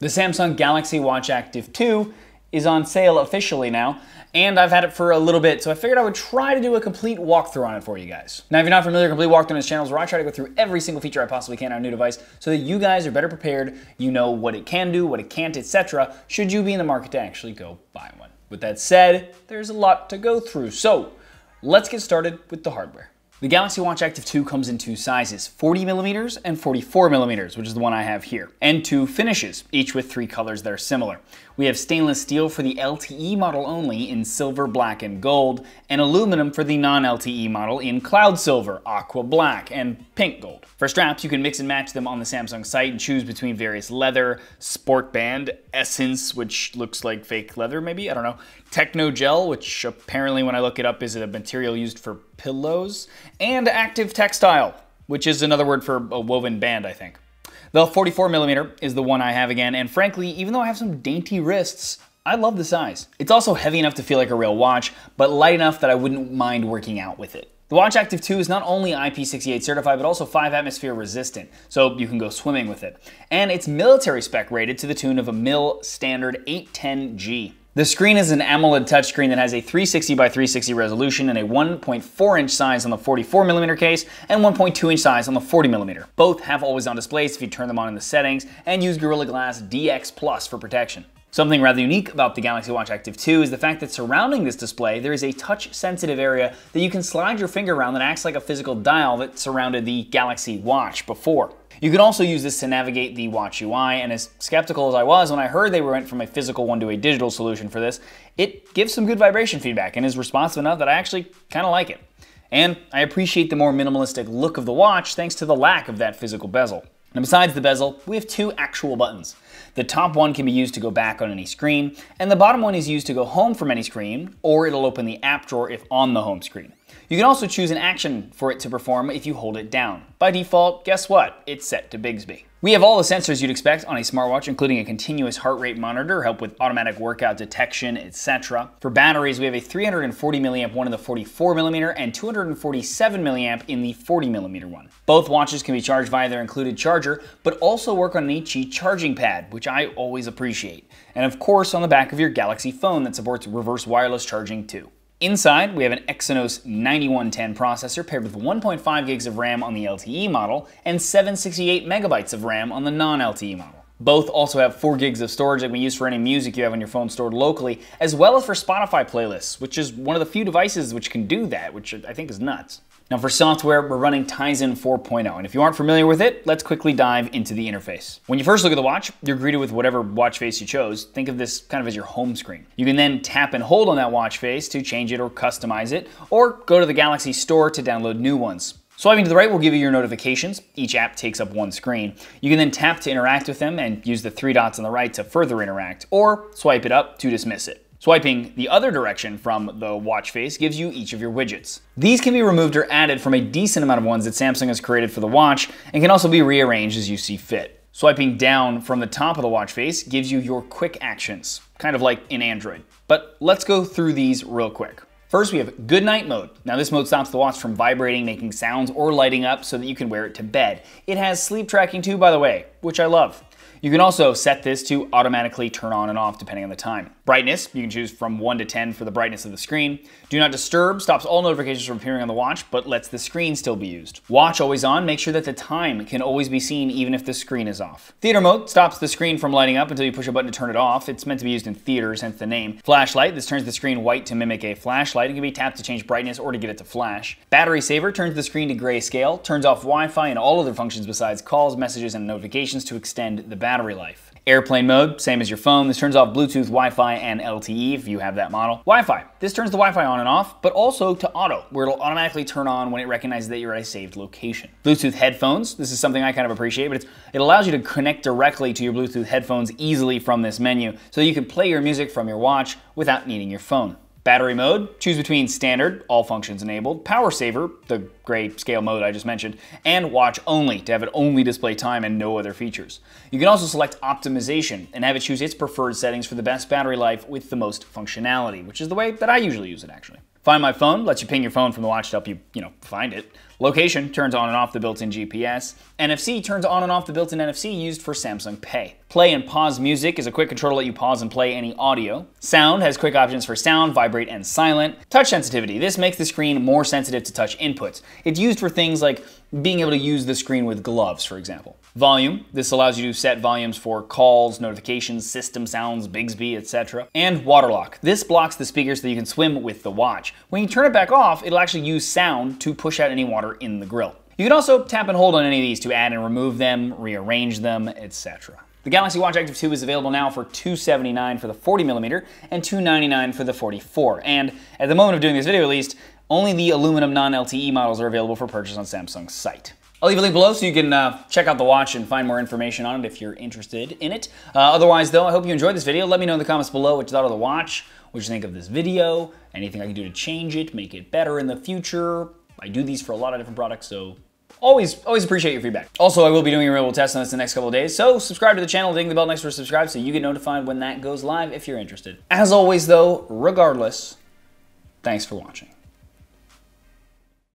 The Samsung Galaxy Watch Active 2 is on sale officially now, and I've had it for a little bit, so I figured I would try to do a complete walkthrough on it for you guys. Now, if you're not familiar, Complete Walkthrough on this channel is where I try to go through every single feature I possibly can on a new device so that you guys are better prepared, you know what it can do, what it can't, etc., should you be in the market to actually go buy one. With that said, there's a lot to go through, so let's get started with the hardware. The Galaxy Watch Active 2 comes in two sizes, 40mm and 44mm, which is the one I have here, and two finishes, each with three colors that are similar. We have stainless steel for the LTE model only in silver, black, and gold, and aluminum for the non-LTE model in cloud silver, aqua black, and pink gold. For straps, you can mix and match them on the Samsung site and choose between various leather, sport band, essence, which looks like fake leather maybe, I don't know, techno gel, which apparently when I look it up is a material used for pillows, and active textile, which is another word for a woven band, I think. The 44 millimeter is the one I have again, and frankly, even though I have some dainty wrists, I love the size. It's also heavy enough to feel like a real watch, but light enough that I wouldn't mind working out with it. The Watch Active 2 is not only IP68 certified, but also 5 atmosphere resistant, so you can go swimming with it. And it's military spec rated to the tune of a mil standard 810G. The screen is an AMOLED touchscreen that has a 360 by 360 resolution and a 1.4 inch size on the 44mm case and 1.2 inch size on the 40mm. Both have always on displays if you turn them on in the settings and use Gorilla Glass DX Plus for protection. Something rather unique about the Galaxy Watch Active 2 is the fact that surrounding this display, there is a touch-sensitive area that you can slide your finger around that acts like a physical dial that surrounded the Galaxy Watch before. You can also use this to navigate the watch UI, and as skeptical as I was when I heard they went from a physical one to a digital solution for this, it gives some good vibration feedback and is responsive enough that I actually kind of like it. And I appreciate the more minimalistic look of the watch thanks to the lack of that physical bezel. Now besides the bezel, we have two actual buttons. The top one can be used to go back on any screen, and the bottom one is used to go home from any screen, or it'll open the app drawer if on the home screen. You can also choose an action for it to perform if you hold it down. By default, guess what? It's set to Bigsby. We have all the sensors you'd expect on a smartwatch, including a continuous heart rate monitor, help with automatic workout detection, etc. For batteries, we have a 340 milliamp one in the 44 millimeter and 247 milliamp in the 40 millimeter one. Both watches can be charged via their included charger, but also work on an Ichi charging pad, which I always appreciate. And of course, on the back of your Galaxy phone that supports reverse wireless charging too. Inside, we have an Exynos 9110 processor paired with 1.5 gigs of RAM on the LTE model and 768 megabytes of RAM on the non-LTE model. Both also have 4 gigs of storage that we use for any music you have on your phone stored locally, as well as for Spotify playlists, which is one of the few devices which can do that, which I think is nuts. Now for software, we're running Tizen 4.0, and if you aren't familiar with it, let's quickly dive into the interface. When you first look at the watch, you're greeted with whatever watch face you chose. Think of this kind of as your home screen. You can then tap and hold on that watch face to change it or customize it, or go to the Galaxy store to download new ones. Swiping to the right will give you your notifications. Each app takes up one screen. You can then tap to interact with them and use the three dots on the right to further interact, or swipe it up to dismiss it. Swiping the other direction from the watch face gives you each of your widgets. These can be removed or added from a decent amount of ones that Samsung has created for the watch and can also be rearranged as you see fit. Swiping down from the top of the watch face gives you your quick actions, kind of like in Android. But let's go through these real quick. First, we have good night mode. Now this mode stops the watch from vibrating, making sounds, or lighting up so that you can wear it to bed. It has sleep tracking too, by the way, which I love. You can also set this to automatically turn on and off depending on the time. Brightness, you can choose from 1 to 10 for the brightness of the screen. Do not disturb stops all notifications from appearing on the watch, but lets the screen still be used. Watch always on, make sure that the time can always be seen even if the screen is off. Theater mode stops the screen from lighting up until you push a button to turn it off. It's meant to be used in theaters, hence the name. Flashlight, this turns the screen white to mimic a flashlight. It can be tapped to change brightness or to get it to flash. Battery saver turns the screen to grayscale, turns off Wi-Fi and all other functions besides calls, messages, and notifications to extend the battery battery life. Airplane mode, same as your phone. This turns off Bluetooth, Wi-Fi, and LTE if you have that model. Wi-Fi, this turns the Wi-Fi on and off, but also to auto, where it'll automatically turn on when it recognizes that you're at a saved location. Bluetooth headphones, this is something I kind of appreciate, but it allows you to connect directly to your Bluetooth headphones easily from this menu, so you can play your music from your watch without needing your phone. Battery mode, choose between standard, all functions enabled, power saver, the gray scale mode I just mentioned, and watch only to have it only display time and no other features. You can also select optimization and have it choose its preferred settings for the best battery life with the most functionality, which is the way that I usually use it actually. Find My Phone lets you ping your phone from the watch to help you, you know, find it. Location turns on and off the built-in GPS. NFC turns on and off the built-in NFC used for Samsung Pay. Play and pause music is a quick control to let you pause and play any audio. Sound has quick options for sound, vibrate, and silent. Touch sensitivity. This makes the screen more sensitive to touch inputs. It's used for things like being able to use the screen with gloves, for example. Volume, this allows you to set volumes for calls, notifications, system sounds, Bigsby, etc. And water lock, this blocks the speaker so that you can swim with the watch. When you turn it back off, it'll actually use sound to push out any water in the grill. You can also tap and hold on any of these to add and remove them, rearrange them, etc. The Galaxy Watch Active 2 is available now for $279 for the 40mm and $299 for the 44. And at the moment of doing this video at least, only the aluminum non-LTE models are available for purchase on Samsung's site. I'll leave a link below so you can uh, check out the watch and find more information on it if you're interested in it. Uh, otherwise though, I hope you enjoyed this video. Let me know in the comments below what you thought of the watch, what you think of this video, anything I can do to change it, make it better in the future. I do these for a lot of different products, so always, always appreciate your feedback. Also, I will be doing a real test on this in the next couple of days, so subscribe to the channel, ding the bell next to subscribe so you get notified when that goes live if you're interested. As always though, regardless, thanks for watching.